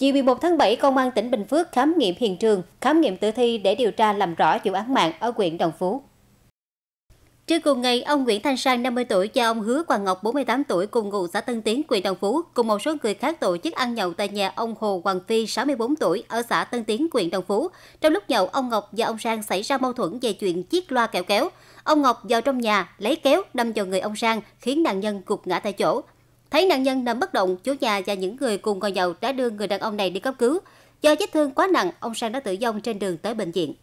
Chiều 11 tháng 7, Công an tỉnh Bình Phước khám nghiệm hiện trường, khám nghiệm tử thi để điều tra làm rõ vụ án mạng ở huyện Đồng Phú. Trưa cùng ngày, ông Nguyễn Thanh Sang 50 tuổi cha ông Hứa Quang Ngọc 48 tuổi cùng ngụ xã Tân Tiến, huyện Đồng Phú cùng một số người khác tổ chức ăn nhậu tại nhà ông Hồ Hoàng Phi 64 tuổi ở xã Tân Tiến, huyện Đồng Phú. Trong lúc nhậu, ông Ngọc và ông Sang xảy ra mâu thuẫn về chuyện chiếc loa kẹo kéo. Ông Ngọc vào trong nhà lấy kéo đâm vào người ông Sang khiến nạn nhân gục ngã tại chỗ. Thấy nạn nhân nằm bất động, chủ nhà và những người cùng ngồi nhậu đã đưa người đàn ông này đi cấp cứu. Do vết thương quá nặng, ông Sang đã tử vong trên đường tới bệnh viện.